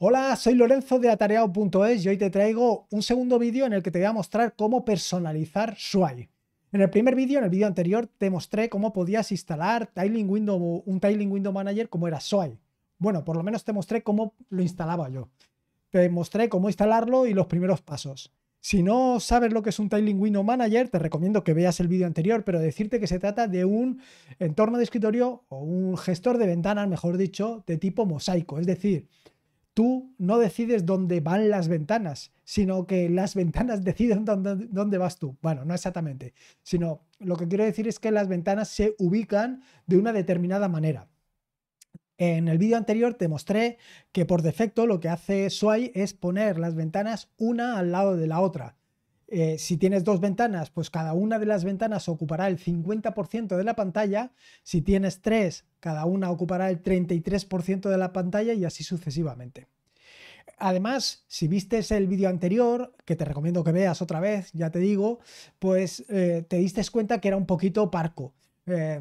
Hola, soy Lorenzo de atareado.es y hoy te traigo un segundo vídeo en el que te voy a mostrar cómo personalizar Sway. En el primer vídeo, en el vídeo anterior, te mostré cómo podías instalar un Tiling Window Manager como era Sway. Bueno, por lo menos te mostré cómo lo instalaba yo. Te mostré cómo instalarlo y los primeros pasos. Si no sabes lo que es un Tiling Window Manager, te recomiendo que veas el vídeo anterior, pero decirte que se trata de un entorno de escritorio o un gestor de ventanas, mejor dicho, de tipo mosaico. Es decir, tú no decides dónde van las ventanas, sino que las ventanas deciden dónde, vas tú. Bueno, no exactamente, sino lo que quiero decir es que las ventanas se ubican de una determinada manera. En el vídeo anterior te mostré que por defecto lo que hace Sway es poner las ventanas una al lado de la otra. Eh, si tienes dos ventanas, pues cada una de las ventanas ocupará el 50% de la pantalla. Si tienes tres, cada una ocupará el 33% de la pantalla y así sucesivamente. Además, si viste el vídeo anterior, que te recomiendo que veas otra vez, ya te digo, pues eh, te diste cuenta que era un poquito parco. Eh,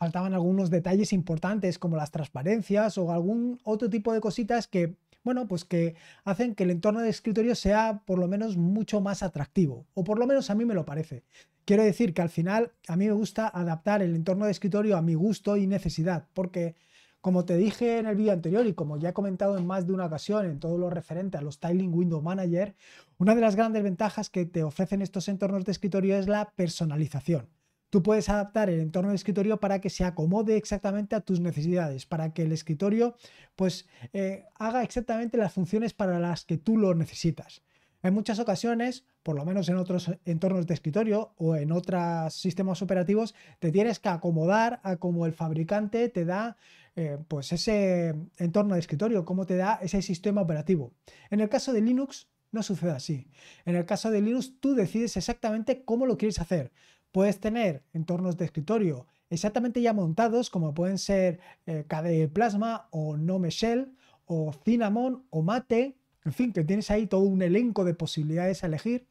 faltaban algunos detalles importantes como las transparencias o algún otro tipo de cositas que bueno, pues que hacen que el entorno de escritorio sea por lo menos mucho más atractivo, o por lo menos a mí me lo parece. Quiero decir que al final a mí me gusta adaptar el entorno de escritorio a mi gusto y necesidad, porque como te dije en el vídeo anterior y como ya he comentado en más de una ocasión en todo lo referente a los Tiling Window Manager, una de las grandes ventajas que te ofrecen estos entornos de escritorio es la personalización tú puedes adaptar el entorno de escritorio para que se acomode exactamente a tus necesidades, para que el escritorio pues eh, haga exactamente las funciones para las que tú lo necesitas. En muchas ocasiones, por lo menos en otros entornos de escritorio o en otros sistemas operativos, te tienes que acomodar a cómo el fabricante te da eh, pues ese entorno de escritorio, cómo te da ese sistema operativo. En el caso de Linux no sucede así. En el caso de Linux tú decides exactamente cómo lo quieres hacer. Puedes tener entornos de escritorio exactamente ya montados, como pueden ser KDE eh, Plasma o Nomeshell Shell o Cinnamon o Mate, en fin, que tienes ahí todo un elenco de posibilidades a elegir.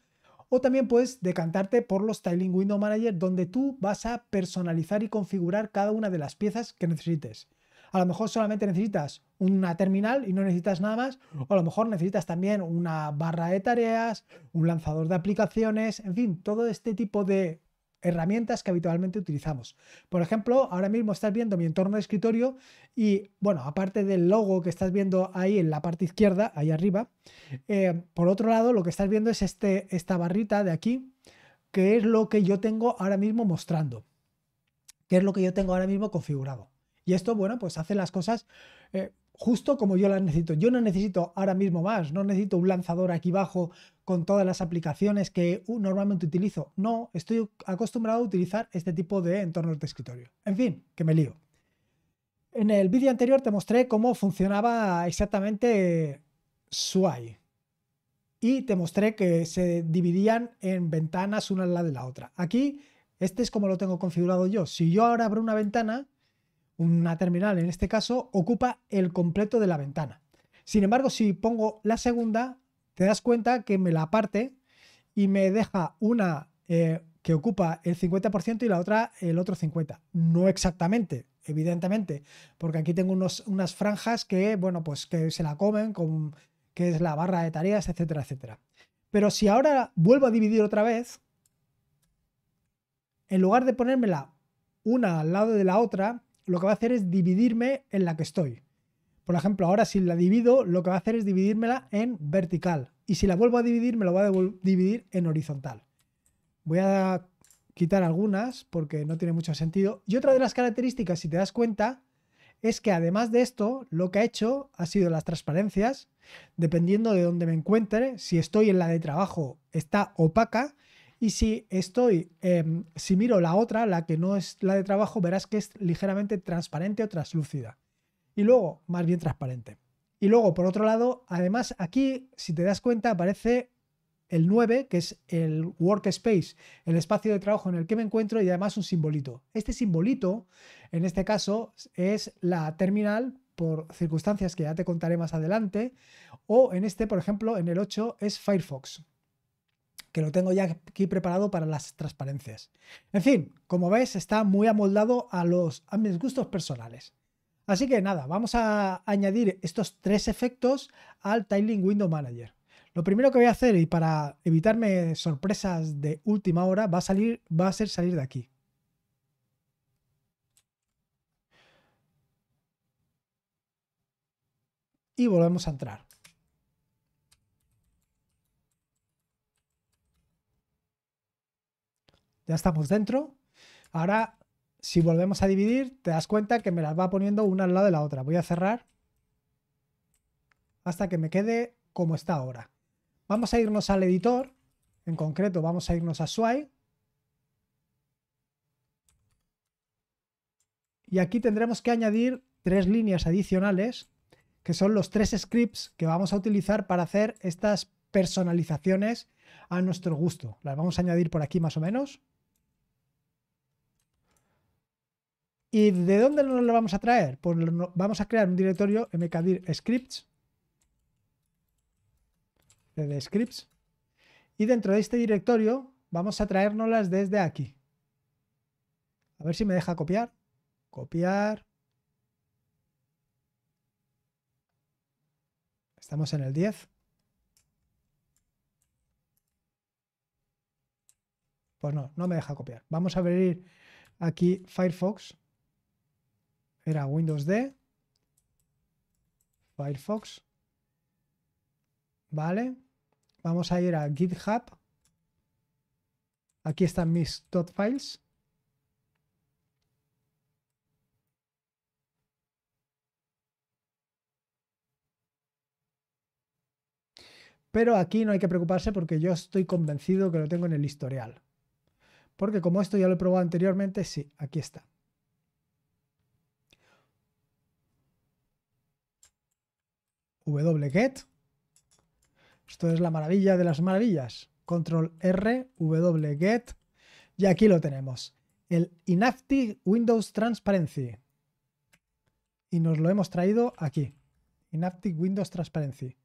O también puedes decantarte por los Tiling Window Manager, donde tú vas a personalizar y configurar cada una de las piezas que necesites. A lo mejor solamente necesitas una terminal y no necesitas nada más, o a lo mejor necesitas también una barra de tareas, un lanzador de aplicaciones, en fin, todo este tipo de herramientas que habitualmente utilizamos. Por ejemplo, ahora mismo estás viendo mi entorno de escritorio y, bueno, aparte del logo que estás viendo ahí en la parte izquierda, ahí arriba, eh, por otro lado, lo que estás viendo es este, esta barrita de aquí, que es lo que yo tengo ahora mismo mostrando, que es lo que yo tengo ahora mismo configurado. Y esto, bueno, pues hace las cosas eh, justo como yo las necesito. Yo no necesito ahora mismo más, no necesito un lanzador aquí abajo con todas las aplicaciones que uh, normalmente utilizo. No, estoy acostumbrado a utilizar este tipo de entornos de escritorio. En fin, que me lío. En el vídeo anterior te mostré cómo funcionaba exactamente Sway Y te mostré que se dividían en ventanas una al lado de la otra. Aquí, este es como lo tengo configurado yo. Si yo ahora abro una ventana, una terminal en este caso, ocupa el completo de la ventana. Sin embargo, si pongo la segunda, te das cuenta que me la parte y me deja una eh, que ocupa el 50% y la otra el otro 50%. No exactamente, evidentemente, porque aquí tengo unas franjas que, bueno, pues que se la comen, con, que es la barra de tareas, etcétera, etcétera. Pero si ahora vuelvo a dividir otra vez, en lugar de ponérmela una al lado de la otra, lo que va a hacer es dividirme en la que estoy. Por ejemplo, ahora si la divido, lo que va a hacer es dividírmela en vertical. Y si la vuelvo a dividir, me lo va a dividir en horizontal. Voy a quitar algunas porque no tiene mucho sentido. Y otra de las características, si te das cuenta, es que además de esto, lo que ha hecho ha sido las transparencias, dependiendo de dónde me encuentre. Si estoy en la de trabajo, está opaca. Y si estoy, em, si miro la otra, la que no es la de trabajo, verás que es ligeramente transparente o translúcida. Y luego, más bien transparente. Y luego, por otro lado, además aquí, si te das cuenta, aparece el 9, que es el workspace, el espacio de trabajo en el que me encuentro y además un simbolito. Este simbolito, en este caso, es la terminal por circunstancias que ya te contaré más adelante, o en este, por ejemplo, en el 8 es Firefox que lo tengo ya aquí preparado para las transparencias. En fin, como veis está muy amoldado a, los, a mis gustos personales. Así que nada, vamos a añadir estos tres efectos al Tiling Window Manager. Lo primero que voy a hacer, y para evitarme sorpresas de última hora, va a, salir, va a ser salir de aquí. Y volvemos a entrar. ya estamos dentro. Ahora, si volvemos a dividir, te das cuenta que me las va poniendo una al lado de la otra. Voy a cerrar hasta que me quede como está ahora. Vamos a irnos al editor, en concreto vamos a irnos a Swipe. Y aquí tendremos que añadir tres líneas adicionales, que son los tres scripts que vamos a utilizar para hacer estas personalizaciones a nuestro gusto. Las vamos a añadir por aquí más o menos. ¿Y de dónde nos lo vamos a traer? Pues vamos a crear un directorio mkdir scripts. De scripts. Y dentro de este directorio vamos a las desde aquí. A ver si me deja copiar. Copiar. Estamos en el 10. Pues no, no me deja copiar. Vamos a abrir aquí Firefox. Era Windows D, Firefox, ¿vale? Vamos a ir a GitHub. Aquí están mis .files. Pero aquí no hay que preocuparse porque yo estoy convencido que lo tengo en el historial. Porque como esto ya lo he probado anteriormente, sí, aquí está. wget. Esto es la maravilla de las maravillas. Control R, wget. Y aquí lo tenemos. El Inaptic Windows Transparency. Y nos lo hemos traído aquí. Inaptic Windows Transparency.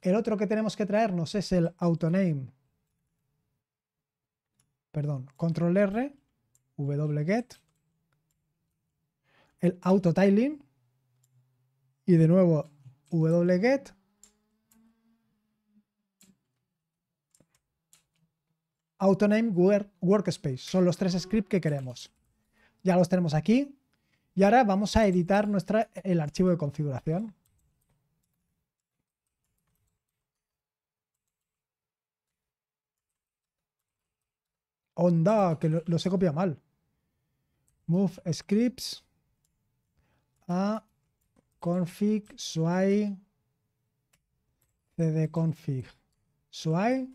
El otro que tenemos que traernos es el AutoName. Perdón, Control R, wget. El AutoTiling y de nuevo, wget. Autoname Workspace. Son los tres scripts que queremos. Ya los tenemos aquí. Y ahora vamos a editar nuestra, el archivo de configuración. Onda, que los he copiado mal. Move scripts a config cd config suai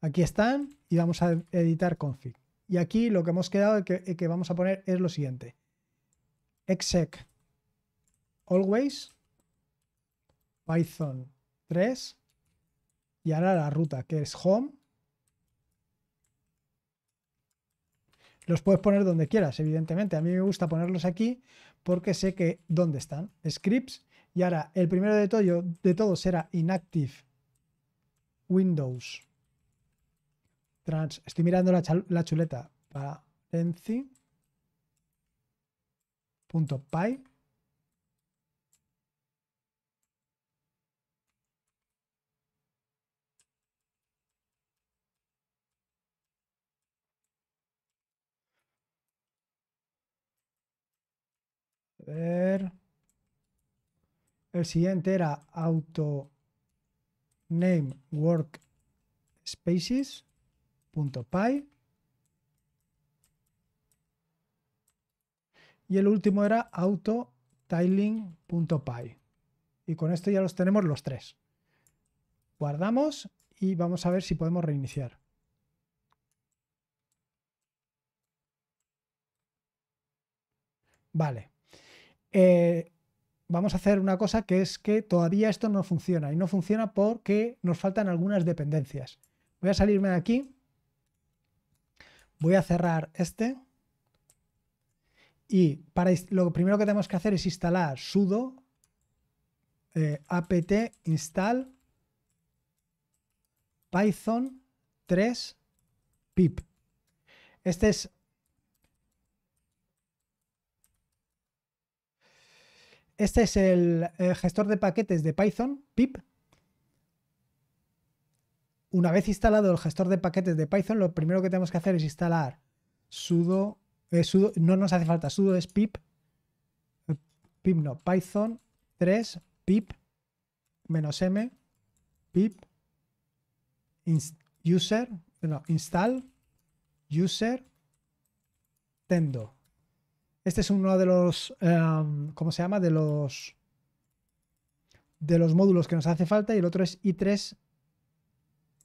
Aquí están y vamos a editar config. Y aquí lo que hemos quedado que, que vamos a poner es lo siguiente. exec always python 3 y ahora la ruta que es home. Los puedes poner donde quieras, evidentemente. A mí me gusta ponerlos aquí porque sé que dónde están. Scripts. Y ahora el primero de, todo, de todos será inactive Windows. Trans. Estoy mirando la, chuleta para py ver. El siguiente era auto name work Y el último era auto tiling.py. Y con esto ya los tenemos los tres. Guardamos y vamos a ver si podemos reiniciar. Vale. Eh, vamos a hacer una cosa que es que todavía esto no funciona y no funciona porque nos faltan algunas dependencias. Voy a salirme de aquí, voy a cerrar este y para lo primero que tenemos que hacer es instalar sudo eh, apt install python 3 pip. Este es Este es el, eh, gestor de paquetes de Python, pip. Una vez instalado el gestor de paquetes de Python, lo primero que tenemos que hacer es instalar sudo, eh, no nos hace falta, sudo es pip, pip no, python 3 pip menos m pip user, no, install user tendo este es uno de los, em, ¿cómo se llama? De los, de los módulos que nos hace falta y el otro es I3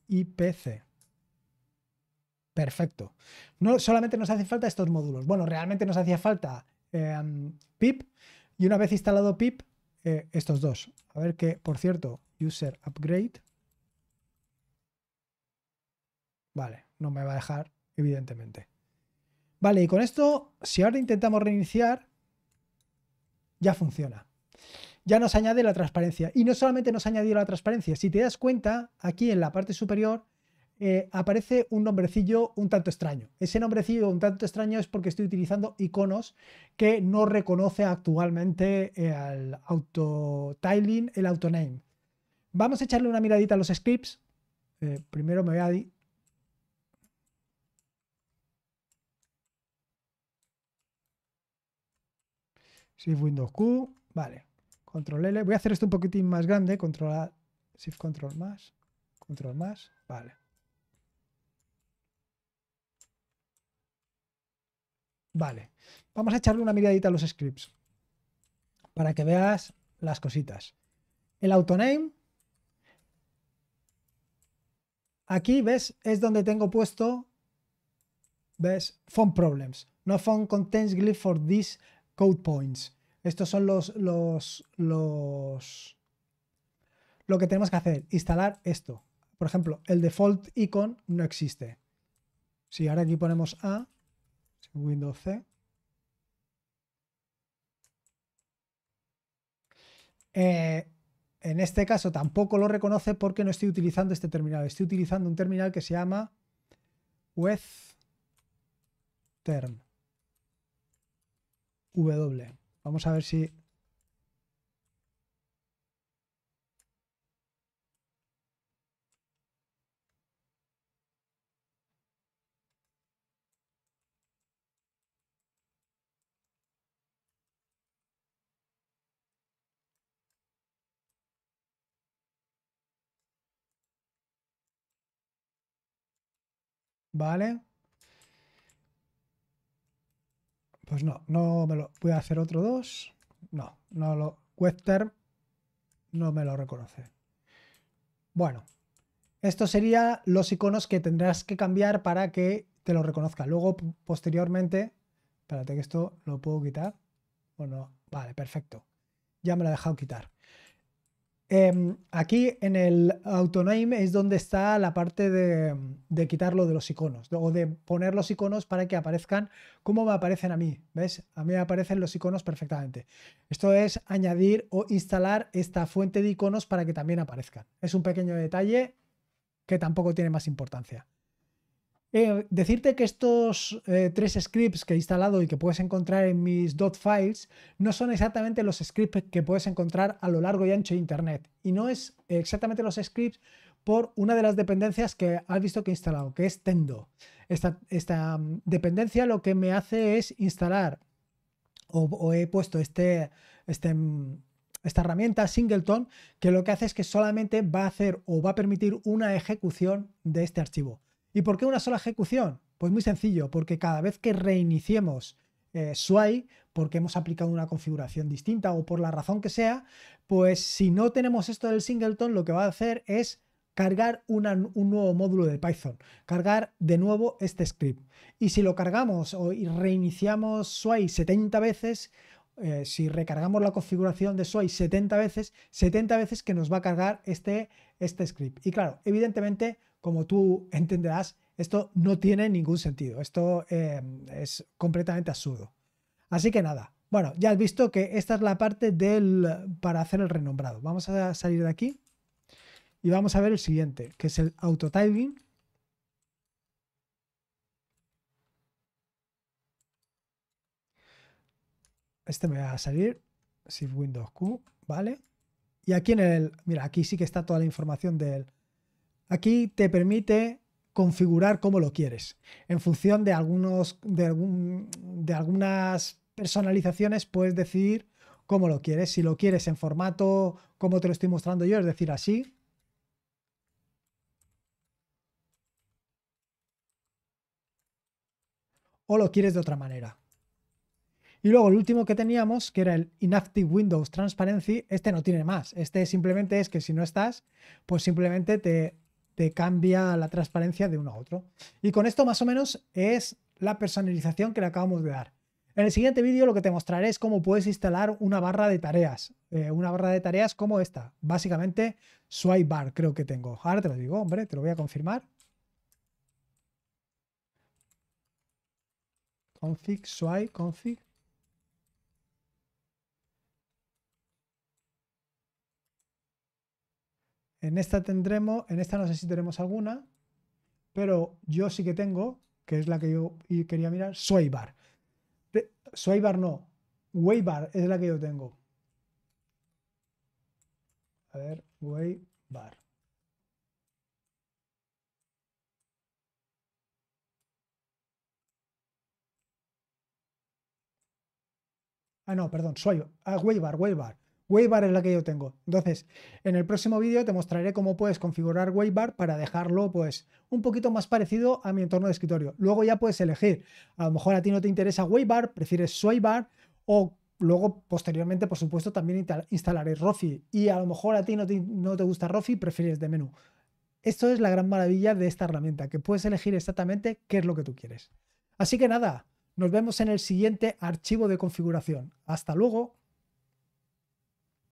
IPC. Perfecto. No solamente nos hace falta estos módulos. Bueno, realmente nos hacía falta em, pip y una vez instalado pip, eh, estos dos. A ver que, por cierto, user upgrade. Vale, no me va a dejar, evidentemente. Vale, y con esto, si ahora intentamos reiniciar, ya funciona. Ya nos añade la transparencia. Y no solamente nos ha añadido la transparencia, si te das cuenta, aquí en la parte superior eh, aparece un nombrecillo un tanto extraño. Ese nombrecillo un tanto extraño es porque estoy utilizando iconos que no reconoce actualmente el eh, auto-tiling, el auto-name. Vamos a echarle una miradita a los scripts. Eh, primero me voy a Shift Windows Q, vale. Control L. Voy a hacer esto un poquitín más grande. Control A, Shift Control más. Control más, vale. Vale. Vamos a echarle una miradita a los scripts para que veas las cositas. El autoname. Aquí, ¿ves? Es donde tengo puesto, ¿ves? Font problems. No font contains glyph for this code points. Estos son los, los, los, lo que tenemos que hacer, instalar esto. Por ejemplo, el default icon no existe. Si ahora aquí ponemos A, Windows C, eh, en este caso tampoco lo reconoce porque no estoy utilizando este terminal. Estoy utilizando un terminal que se llama WebTerm. W. Vamos a ver si... Vale. Pues no, no me lo... Voy a hacer otro dos. No, no lo... Webterm no me lo reconoce. Bueno, estos serían los iconos que tendrás que cambiar para que te lo reconozca. Luego, posteriormente... Espérate que esto lo puedo quitar. Bueno, vale, perfecto. Ya me lo ha dejado quitar. Em, aquí en el autoname es donde está la parte de, quitarlo de los iconos o de poner los iconos para que aparezcan como me aparecen a mí. ¿Ves? A mí me aparecen los iconos perfectamente. Esto es añadir o instalar esta fuente de iconos para que también aparezcan. Es un pequeño detalle que tampoco tiene más importancia. Eh, decirte que estos eh, tres scripts que he instalado y que puedes encontrar en mis files no son exactamente los scripts que puedes encontrar a lo largo y ancho de Internet. Y no es exactamente los scripts por una de las dependencias que has visto que he instalado, que es Tendo. Esta, esta mm, dependencia lo que me hace es instalar o, he puesto este, este mm, esta herramienta Singleton que lo que hace es que solamente va a hacer o va a permitir una ejecución de este archivo. ¿Y por qué una sola ejecución? Pues muy sencillo, porque cada vez que reiniciemos eh, SWAI, porque hemos aplicado una configuración distinta o por la razón que sea, pues si no tenemos esto del singleton, lo que va a hacer es cargar un nuevo módulo de Python, cargar de nuevo este script. Y si lo cargamos o reiniciamos SWAI 70 veces, eh, si recargamos la configuración de SWAI 70 veces, 70 veces que nos va a cargar este, este script. Y claro, evidentemente como tú entenderás, esto no tiene ningún sentido. Esto em, es completamente absurdo. Así que nada. Bueno, ya has visto que esta es la parte del para hacer el renombrado. Vamos a salir de aquí y vamos a ver el siguiente, que es el auto autotyping. Este me va a salir, si Windows Q, ¿vale? Y aquí en el, mira, aquí sí que está toda la información del, Aquí te permite configurar cómo lo quieres. En función de, algunos, de, algunas personalizaciones puedes decir cómo lo quieres. Si lo quieres en formato como te lo estoy mostrando yo, es decir, así. O lo quieres de otra manera. Y luego el último que teníamos, que era el Inactive Windows Transparency, este no tiene más. Este simplemente es que si no estás, pues simplemente te cambia la transparencia de uno a otro. Y con esto más o menos es la personalización que le acabamos de dar. En el siguiente vídeo lo que te mostraré es cómo puedes instalar una barra de tareas. Eh, una barra de tareas como esta. Básicamente, swipe bar creo que tengo. Ahora te lo digo, hombre, te lo voy a confirmar. Config, swipe, config. En esta tendremos, en esta no sé si tenemos alguna, pero yo sí que tengo, que es la que yo quería mirar, Swaybar. Swaybar no, Waybar es la que yo tengo. A ver, Waybar. Ah, no, perdón, Swaybar. Ah, Waybar, Waybar. Waybar es la que yo tengo. Entonces, en el próximo vídeo te mostraré cómo puedes configurar Waybar para dejarlo pues un poquito más parecido a mi entorno de escritorio. Luego ya puedes elegir. A lo mejor a ti no te interesa Waybar, prefieres Swaybar o Luego, posteriormente, por supuesto, también instalaré Rofi. Y a lo mejor a ti no te, no te gusta Rofi, prefieres de menú. Esto es la gran maravilla de esta herramienta, que puedes elegir exactamente qué es lo que tú quieres. Así que nada, nos vemos en el siguiente archivo de configuración. Hasta luego.